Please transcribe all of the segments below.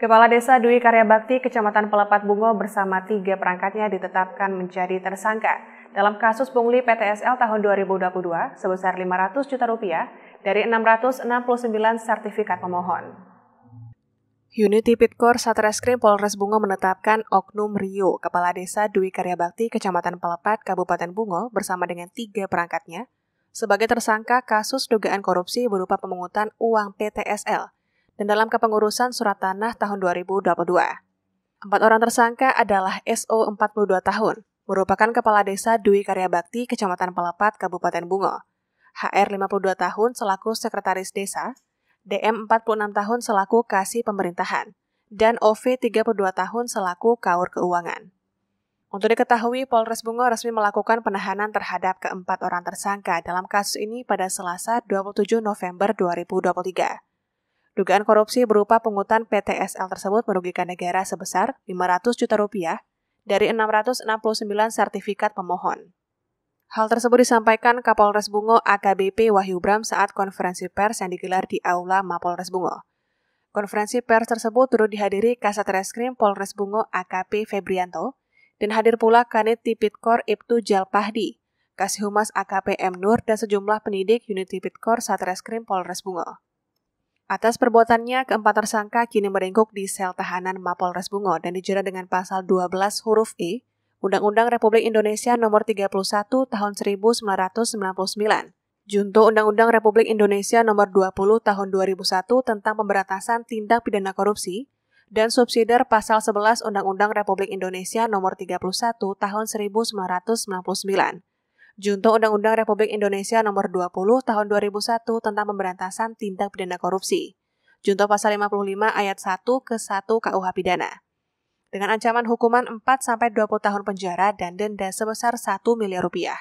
Kepala Desa Dwi Karya Bakti, Kecamatan Pelepat Bungo bersama tiga perangkatnya ditetapkan menjadi tersangka dalam kasus pungli PTSL tahun 2022 sebesar 500 juta rupiah dari 669 sertifikat pemohon. Unit Tipikor Satreskrim Polres Bungo menetapkan Oknum Rio, Kepala Desa Dwi Karya Bakti, Kecamatan Pelepat, Kabupaten Bungo bersama dengan tiga perangkatnya sebagai tersangka kasus dugaan korupsi berupa pemungutan uang PTSL – dan dalam kepengurusan surat tanah tahun 2022. Empat orang tersangka adalah SO 42 tahun, merupakan Kepala Desa Dwi Karya Bakti, Kecamatan Pelepat, Kabupaten Bungo, HR 52 tahun selaku Sekretaris Desa, DM 46 tahun selaku Kasih Pemerintahan, dan OV 32 tahun selaku Kaur Keuangan. Untuk diketahui, Polres Bungo resmi melakukan penahanan terhadap keempat orang tersangka dalam kasus ini pada Selasa 27 November 2023. Dugaan korupsi berupa pungutan PTSL tersebut merugikan negara sebesar 500 juta rupiah dari 669 sertifikat pemohon. Hal tersebut disampaikan Kapolres Bungo AKBP Wahyu Bram saat konferensi pers yang digelar di Aula Mapolres Bungo. Konferensi pers tersebut turut dihadiri Kasat Reskrim Polres Bungo AKP Febrianto dan hadir pula Kanit Tipitkor Ibtu Jalpahdi, Kasihumas AKP M Nur dan sejumlah pendidik unit Tipitkor Satreskrim Polres Bungo. Atas perbuatannya, keempat tersangka kini meringkuk di sel tahanan Mapolres Bungo dan dijerat dengan pasal 12 huruf E Undang-Undang Republik Indonesia Nomor 31 Tahun 1999, Junto Undang-Undang Republik Indonesia Nomor 20 Tahun 2001 tentang Pemberantasan Tindak Pidana Korupsi, dan subsidiar Pasal 11 Undang-Undang Republik Indonesia Nomor 31 Tahun 1999 Junto Undang-Undang Republik Indonesia Nomor 20 Tahun 2001 tentang Pemberantasan Tindak Pidana Korupsi. Junto Pasal 55 Ayat 1 ke 1 KUH Pidana. Dengan ancaman hukuman 4 sampai 20 tahun penjara dan denda sebesar 1 miliar rupiah.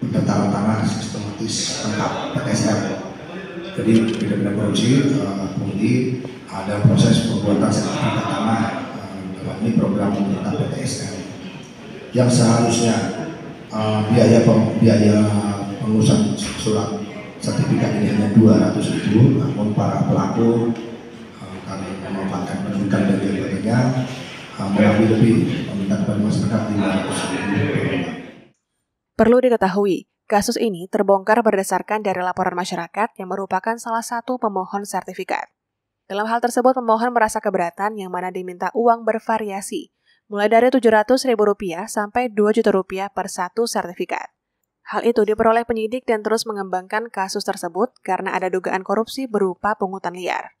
Tentang tangan sistematis lengkap PSR. Jadi pidana korupsi uh, eh, ada eh, proses pembuatan sertifikat tanah yang seharusnya uh, biaya pem, biaya pengurusan surat sertifikat ini hanya 200 ribu namun para pelaku uh, kami memanfaatkan penuntutan dan sebagainya uh, eh, melalui lebih meminta kepada masyarakat 500 ribu Perlu diketahui, kasus ini terbongkar berdasarkan dari laporan masyarakat yang merupakan salah satu pemohon sertifikat. Dalam hal tersebut, pemohon merasa keberatan yang mana diminta uang bervariasi, mulai dari Rp700.000 sampai rp juta per satu sertifikat. Hal itu diperoleh penyidik dan terus mengembangkan kasus tersebut karena ada dugaan korupsi berupa pungutan liar.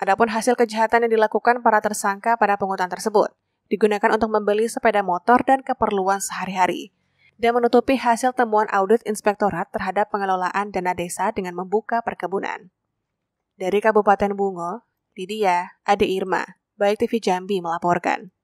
Adapun hasil kejahatan yang dilakukan para tersangka pada pungutan tersebut digunakan untuk membeli sepeda motor dan keperluan sehari-hari dan menutupi hasil temuan audit inspektorat terhadap pengelolaan dana desa dengan membuka perkebunan. Dari Kabupaten Bungo, Lydia Ade Irma, Baik TV Jambi melaporkan.